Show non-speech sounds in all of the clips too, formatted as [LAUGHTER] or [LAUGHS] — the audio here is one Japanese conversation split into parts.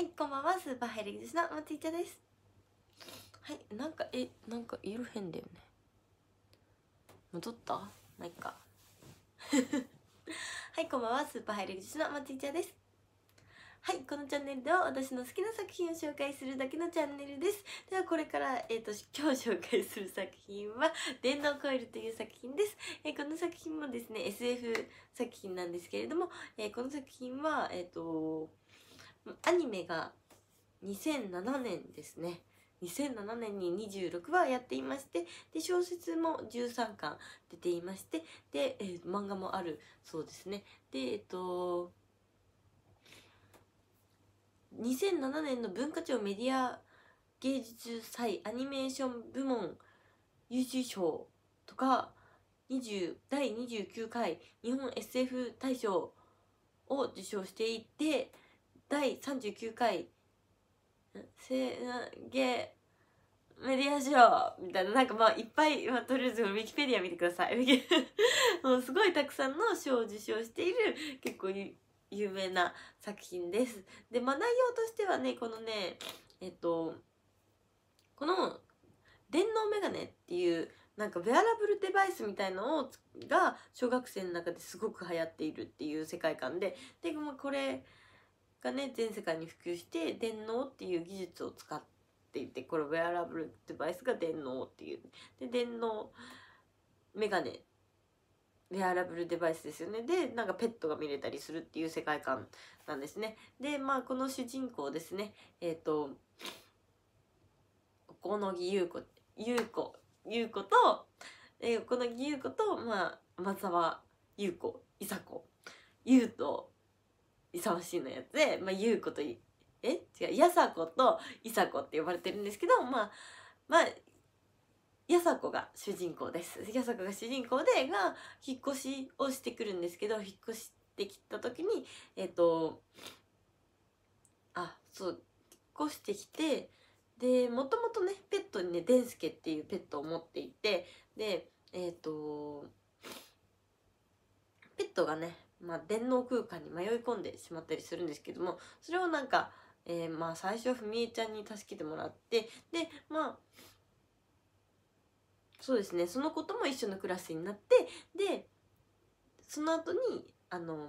はいこんばんはスーパーハイレグスのマティチですはいなんかえなんか色変だよね戻ったなんか [LAUGHS] はいこんばんはスーパーハイレグスのマティチですはいこのチャンネルでは私の好きな作品を紹介するだけのチャンネルですではこれから、えーと、今日紹介する作品は「電脳コイル」という作品です、えー、この作品もですね SF 作品なんですけれども、えー、この作品はえっ、ー、とアニメが2007年ですね2007年に26話やっていましてで小説も13巻出ていましてで、えー、漫画もあるそうですねでえっと2007年の文化庁メディア芸術祭アニメーション部門優秀賞とか20第29回日本 SF 大賞を受賞していて第39回せげメディア賞みたいななんかまあいっぱい、まあ、とりあえずウィキペディア見てください [LAUGHS] もうすごいたくさんの賞を受賞している結構有名な作品ですでまあ内容としてはねこのねえっとこの電脳メガネっていうなんかウェアラブルデバイスみたいのをが小学生の中ですごく流行っているっていう世界観でで、これがね全世界に普及して電脳っていう技術を使っていてこれウェアラブルデバイスが電脳っていうで電脳メガネウェアラブルデバイスですよねでなんかペットが見れたりするっていう世界観なんですねでまあこの主人公ですねえっ、ー、と小野木優子優子優子と、えー、小野木優子と、まあ、松沢優子いさ子優と勇しいのやつで、まあ、うことえ違うやさこといさ子って呼ばれてるんですけどまあまあやさこが主人公ですやさこが主人公でが引っ越しをしてくるんですけど引っ越してきた時にえっ、ー、とあそう引っ越してきてでもともとねペットにねデンスケっていうペットを持っていてでえっ、ー、とペットがねまあ、電脳空間に迷い込んでしまったりするんですけどもそれをなんか、えー、まあ最初はふみえちゃんに助けてもらってでまあそうですねその子とも一緒のクラスになってでその後にあの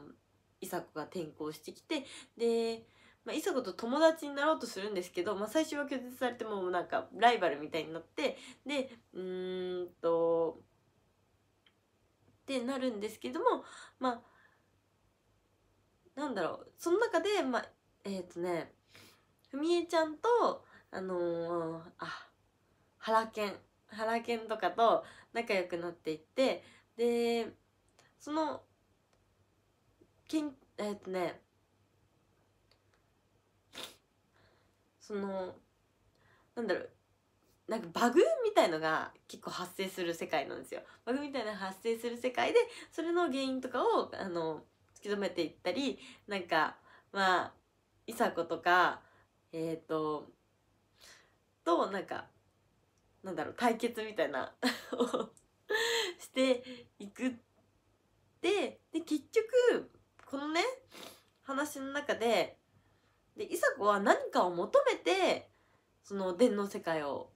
いさ子が転校してきてでまあ、いさ子と友達になろうとするんですけど、まあ、最初は拒絶されてもなんかライバルみたいになってでうーんとってなるんですけどもまあなんだろうその中で、まあ、えっ、ー、とねふみえちゃんとあのー、あハラケンとかと仲良くなっていってでそのけんえっ、ー、とねそのなんだろうなんかバグみたいのが結構発生する世界なんですよ。バグみたいな発生する世界でそれの原因とかをあの突き止めていったりなんかまあいさ子とかえっ、ー、ととなんかなんだろう対決みたいなを [LAUGHS] していくってで結局このね話の中ででいさ子は何かを求めてその電脳世界を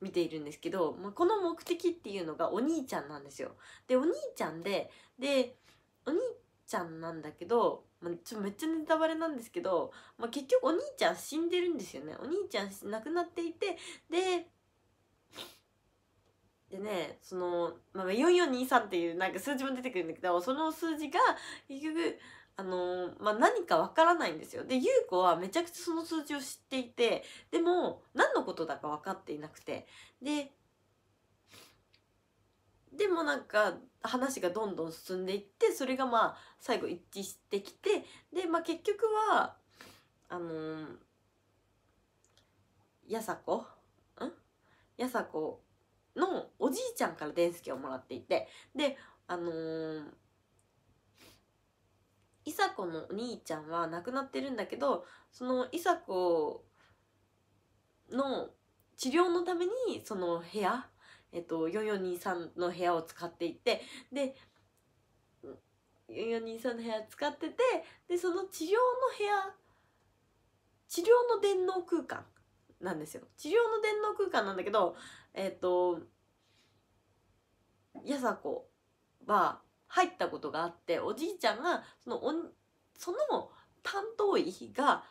見ているんですけど、まあ、この目的っていうのがお兄ちゃんなんですよ。でお兄ちゃんででお兄ちゃんなんだけど、まあ、ちょめっちゃネタバレなんですけど、まあ、結局お兄ちゃん死んでるんですよねお兄ちゃん亡くなっていてででねその、まあ、4423っていうなんか数字も出てくるんだけどその数字が結局あのー、まあ、何かわからないんですよ。で優子はめちゃくちゃその数字を知っていてでも何のことだか分かっていなくてででもなんか話がどんどん進んでいってそれがまあ最後一致してきてで、まあ、結局はあのー、やさこんやさこのおじいちゃんから伝助をもらっていてであのー、いさこのお兄ちゃんは亡くなってるんだけどそのいさこの治療のためにその部屋えっと、4423の部屋を使っていてで4423の部屋使っててでその治療の部屋治療の電脳空間なんですよ治療の電脳空間なんだけどえっとやさこは入ったことがあっておじいちゃんがそのおその担当医が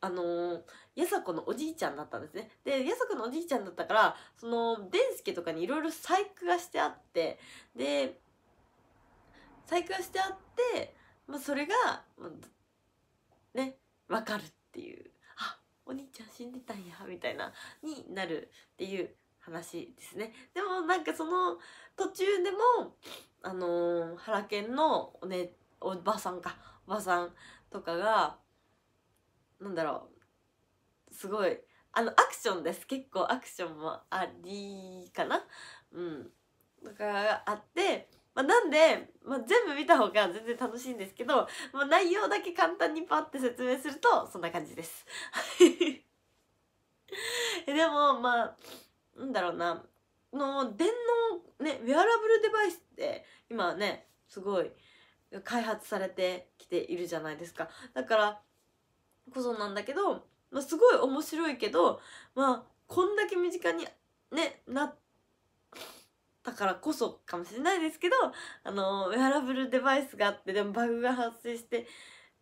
あのー、やさこのおじいちゃんだったんですね。で、やさこのおじいちゃんだったから、その、でんすけとかにいろいろ細工がしてあって、で、細工がしてあって、まあ、それが、ね、わかるっていう、あ、お兄ちゃん死んでたんや、みたいな、になるっていう話ですね。でも、なんかその、途中でも、あのー、原研のおね、おばさんか、おばさんとかが、なんだろうすごいあのアクションです結構アクションもありかなうんだからあってまあ、なんで、まあ、全部見た方が全然楽しいんですけど、まあ、内容だけ簡単にパッて説明するとそんな感じです。[LAUGHS] でもまあなんだろうなの電脳ねウェアラブルデバイスって今ねすごい開発されてきているじゃないですかだからこそなんだけど、まあ、すごい面白いけど、まあ、こんだけ身近に、ね、なったからこそかもしれないですけど、あのウェアラブルデバイスがあってでもバグが発生してっ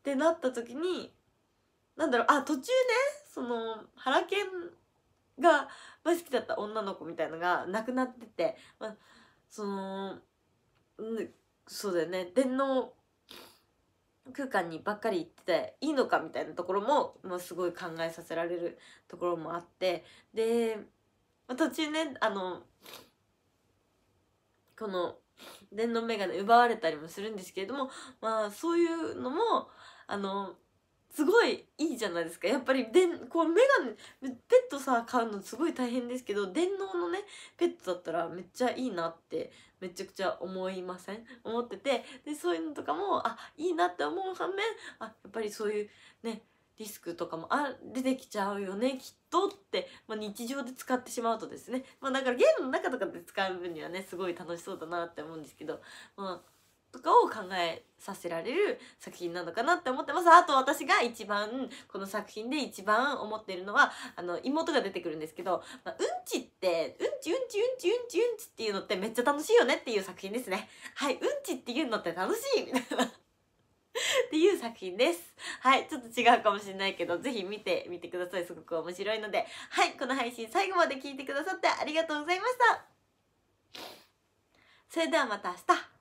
てなった時になんだろうあ途中ねそのハラケンが好きだった女の子みたいのが亡くなってて、まあ、そのそうだよね電脳空間にばっかり行ってていいのかみたいなところももうすごい考えさせられるところもあってで途中ねあのこの電動メガネ奪われたりもするんですけれどもまあそういうのもあのすごいいいじゃないですかやっぱりでこうメガネペットさ飼うのすごい大変ですけど電脳のねペットだったらめっちゃいいなってめちゃくちゃ思いません思っててでそういうのとかもあいいなって思う反面あやっぱりそういうねリスクとかもあ出てきちゃうよねきっとって、まあ、日常で使ってしまうとですね、まあ、だからゲームの中とかで使う分にはねすごい楽しそうだなって思うんですけどまあとかを考えさせられる作品なのかなって思ってます。あと私が一番この作品で一番思ってるのはあの妹が出てくるんですけど、まあ、うんちってうんちうんちうんちうんちうんちっていうのってめっちゃ楽しいよねっていう作品ですね。はい、うんちっていうのって楽しいみたいな [LAUGHS] っていう作品です。はい、ちょっと違うかもしれないけど、ぜひ見てみてください。すごく面白いので。はい、この配信最後まで聞いてくださってありがとうございました。それではまた明日。